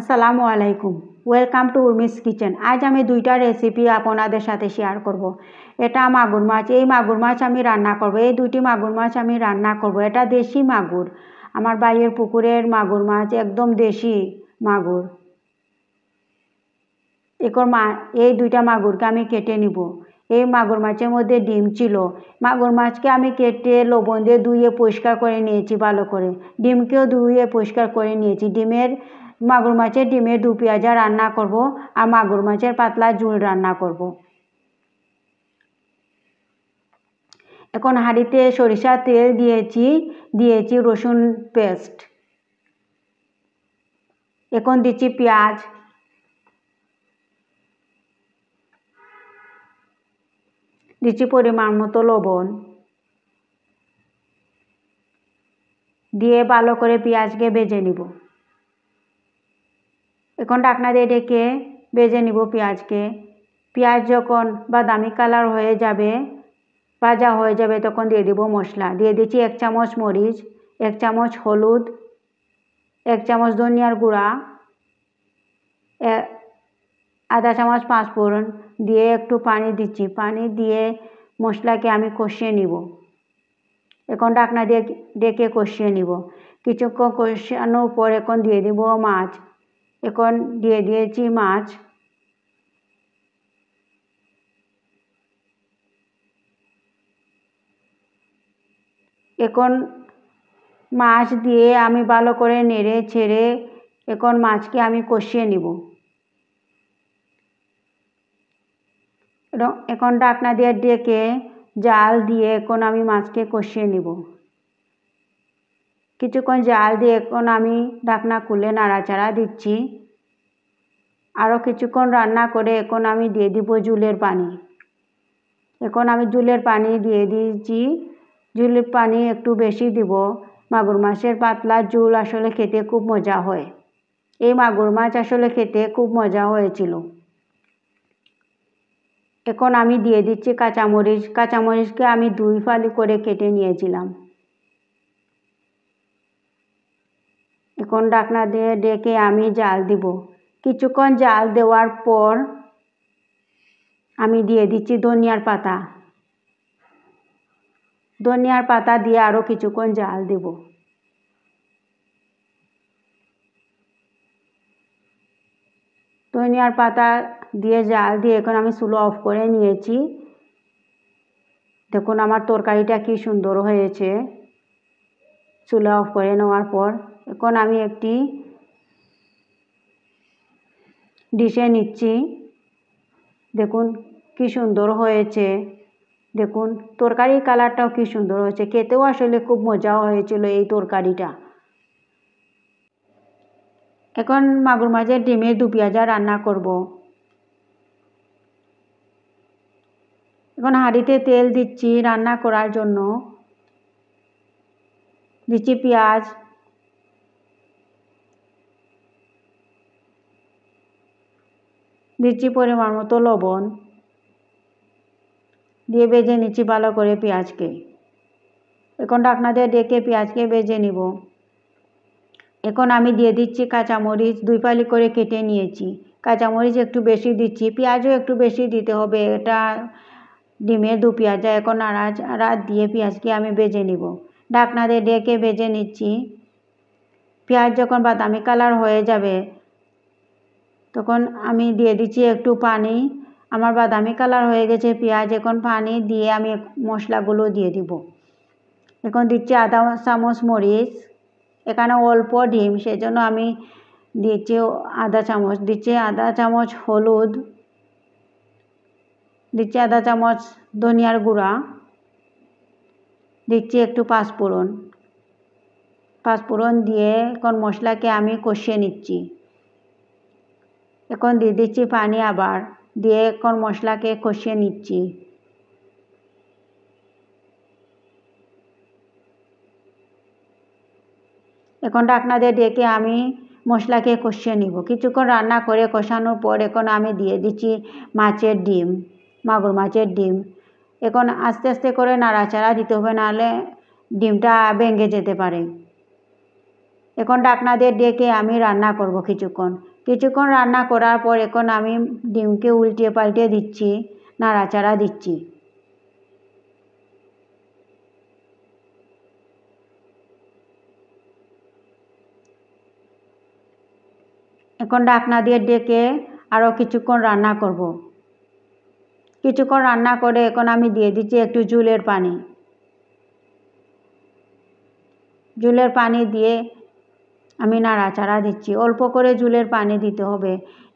আসসালামু আলাইকুম welcome to Urmi's kitchen আজ আমি দুইটা রেসিপি আপনাদের সাথে শেয়ার করব। এটা মাগুর মাছ এই মাগুর মাছ আমি রান্না করব এই দুইটি মাগুর মাছ আমি রান্না করব এটা দেশি মাগুর আমার বাইয়ের পুকুরের মাগুর মাছ একদম দেশি মাগুর একর মা এই দুইটা মাগুরকে আমি কেটে নিব এই মাগুর মাছের মধ্যে ডিম ছিল মাগুর মাছকে আমি কেটে লবণ দিয়ে ধুয়ে পরিষ্কার করে নিয়েছি ভালো করে ডিমকেও ধুয়ে পরিষ্কার করে নিয়েছি ডিমের মাগুর মাছের ডিমের দু পেঁয়াজা রান্না করব আর মাগুর মাছের পাতলা ঝুল রান্না করব এখন হাঁড়িতে সরিষা তেল দিয়েছি দিয়েছি রসুন পেস্ট এখন দিচ্ছি পেঁয়াজ দিচ্ছি পরিমাণ মতো লবণ দিয়ে ভালো করে পেঁয়াজকে ভেজে নিব এখন ঢাকনা দিয়ে ডেকে বেজে নিব পেঁয়াজকে পেঁয়াজ যখন বাদামি কালার হয়ে যাবে ভাজা হয়ে যাবে তখন দিয়ে দিব মশলা দিয়ে দিচ্ছি এক চামচ মরিচ এক চামচ হলুদ এক চামচ ধনিয়ার গুঁড়া আধা চামচ পাঁচফোড়ন দিয়ে একটু পানি দিচ্ছি পানি দিয়ে মশলাকে আমি কষিয়ে নিব এখন ঢাকনা দিয়ে ডেকে কষিয়ে নিব কিছুক্ষণ কষানোর পর এখন দিয়ে দিব মাছ এখন দিয়ে দিয়েছি মাছ এখন মাছ দিয়ে আমি ভালো করে নেড়ে ছেড়ে এখন মাছকে আমি কষিয়ে নিব এখন ডাকনা দিয়ে ডেকে জাল দিয়ে এখন আমি মাছকে কষিয়ে নিব কিছুক্ষণ জাল দিয়ে এখন আমি ঢাকনা খুলে নাড়াচাড়া দিচ্ছি আরও কিছুক্ষণ রান্না করে এখন আমি দিয়ে দিব জুলের পানি এখন আমি জুলের পানি দিয়ে দিয়েছি জুলের পানি একটু বেশি দিব মাগুর মাছের পাতলা জুল আসলে খেতে খুব মজা হয় এই মাগুর মাছ আসলে খেতে খুব মজা হয়েছিল এখন আমি দিয়ে দিচ্ছি কাঁচামরিচ কাঁচামরিচকে আমি দুই ফালি করে কেটে নিয়েছিলাম কিছুক্ষণ ডাকনা দিয়ে ডেকে আমি জাল দিব কিছুক্ষণ জাল দেওয়ার পর আমি দিয়ে দিচ্ছি ধনিয়ার পাতা ধনিয়ার পাতা দিয়ে আরও কিছুক্ষণ জাল দেব ধনিয়ার পাতা দিয়ে জাল দিয়ে এখন আমি সুলো অফ করে নিয়েছি দেখুন আমার তরকারিটা কি সুন্দর হয়েছে চুলা অফ করে নেওয়ার পর এখন আমি একটি ডিশে নিচ্ছি দেখুন কি সুন্দর হয়েছে দেখুন তরকারির কালারটাও কি সুন্দর হয়েছে খেতেও আসলে খুব মজাও হয়েছিল এই তরকারিটা এখন মাগুর মাছের ডিমের দু পেঁয়াজা রান্না করব এখন হাঁড়িতে তেল দিচ্ছি রান্না করার জন্য দিচ্ছি পেঁয়াজ দিচ্ছি পরিমাণ মতো লবণ দিয়ে বেজে নিচ্ছি ভালো করে পেঁয়াজকে এখন ঢাকনা দিয়ে ডেকে পেঁয়াজকে বেজে নিব এখন আমি দিয়ে দিচ্ছি কাঁচামরিচ দুই পালি করে কেটে নিয়েছি কাঁচামরিচ একটু বেশি দিচ্ছি পেঁয়াজও একটু বেশি দিতে হবে এটা ডিমের দু পেঁয়াজা এখন আড়া দিয়ে পেঁয়াজকে আমি বেজে নিব ঢাকনা দিয়ে ডেকে বেজে নিচ্ছি পেঁয়াজ যখন বাদামি কালার হয়ে যাবে তখন আমি দিয়ে দিচ্ছি একটু পানি আমার বাদামি কালার হয়ে গেছে পেঁয়াজ এখন পানি দিয়ে আমি মশলাগুলো দিয়ে দিব এখন দিচ্ছি আদা চামচ মরিচ এখানে অল্প ডিম সেজন্য আমি দিচ্ছি আধা চামচ দিচ্ছি আধা চামচ হলুদ দিচ্ছি আধা চামচ ধনিয়ার গুঁড়া দিচ্ছি একটু পাঁচফোড়ন পাঁচফোড়ন দিয়ে এখন মশলাকে আমি কষিয়ে নিচ্ছি এখন দিয়ে দিচ্ছি পানি আবার দিয়ে এখন মশলাকে কষিয়ে নিচ্ছি এখন ডাকনাদের দিয়ে ডেকে আমি মশলাকে কষিয়ে নিব কিছুক্ষণ রান্না করে কষানোর পর এখন আমি দিয়ে দিচ্ছি মাছের ডিম মাগুর মাছের ডিম এখন আস্তে আস্তে করে নাড়াচাড়া দিতে হবে নাহলে ডিমটা ভেঙে যেতে পারে এখন ডাকনা দিয়ে ডেকে আমি রান্না করব কিছুক্ষণ কিছুক্ষণ রান্না করার পর এখন আমি ডিমকে উল্টে পাল্টে দিচ্ছি নাড়াচাড়া দিচ্ছি এখন ডাকনা দিয়ে ডেকে আরও কিছুক্ষণ রান্না করব। কিছুক্ষণ রান্না করে এখন আমি দিয়ে দিচ্ছি একটু জুলের পানি জুলের পানি দিয়ে আমি নাড়াচাড়া দিচ্ছি অল্প করে জুলের পানি দিতে হবে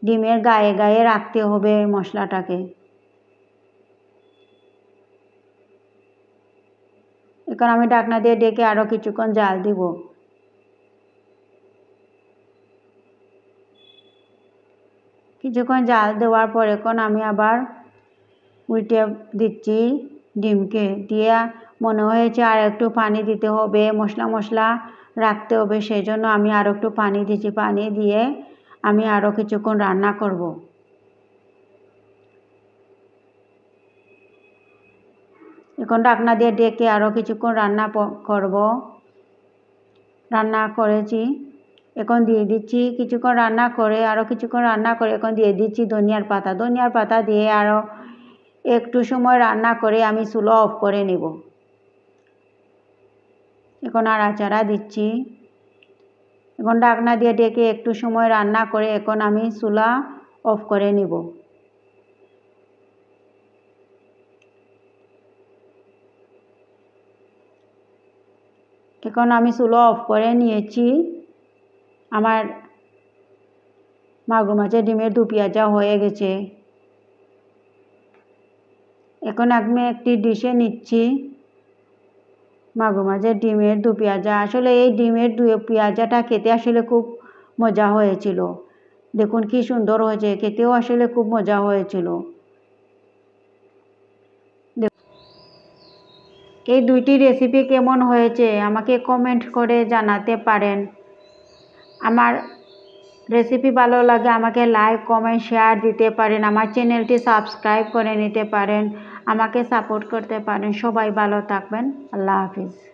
ডিমের গায়ে গায়ে রাখতে হবে মশলাটাকে এখন আমি ডাকনা দিয়ে ডেকে আরও কিছুক্ষণ জাল দিব কিছুক্ষণ জাল দেওয়ার পর এখন আমি আবার উল্টে দিচ্ছি ডিমকে দিয়ে মনে হয়েছে আর একটু পানি দিতে হবে মশলা মশলা রাখতে হবে সেই জন্য আমি আরও একটু পানি দিয়েছি পানি দিয়ে আমি আরও কিছুক্ষণ রান্না করব এখন ডাকনা দিয়ে ডেকে আরও কিছুক্ষণ রান্না করব রান্না করেছি এখন দিয়ে দিচ্ছি কিছুক্ষণ রান্না করে আরও কিছুক্ষণ রান্না করে এখন দিয়ে দিচ্ছি ধনিয়ার পাতা ধনিয়ার পাতা দিয়ে আরও একটু সময় রান্না করে আমি চুলো অফ করে নেব এখন নাড়াচাড়া দিচ্ছি এখন ঢাকনা দিয়ে ডেকে একটু সময় রান্না করে এখন আমি চুলা অফ করে নিব এখন আমি চুলা অফ করে নিয়েছি আমার মাগুর মাছের ডিমের দু পেঁয়াজা হয়ে গেছে এখন আমি একটি ডিশে নিচ্ছি মাগুর মাছের ডিমের দু পেঁয়াজা আসলে এই ডিমের দু পেঁয়াজাটা খেতে আসলে খুব মজা হয়েছিল দেখুন কি সুন্দর হয়েছে খেতেও আসলে খুব মজা হয়েছিল এই দুইটি রেসিপি কেমন হয়েছে আমাকে কমেন্ট করে জানাতে পারেন আমার রেসিপি ভালো লাগে আমাকে লাইক কমেন্ট শেয়ার দিতে পারেন আমার চ্যানেলটি সাবস্ক্রাইব করে নিতে পারেন আমাকে সাপোর্ট করতে পারেন সবাই ভালো থাকবেন আল্লাহ হাফিজ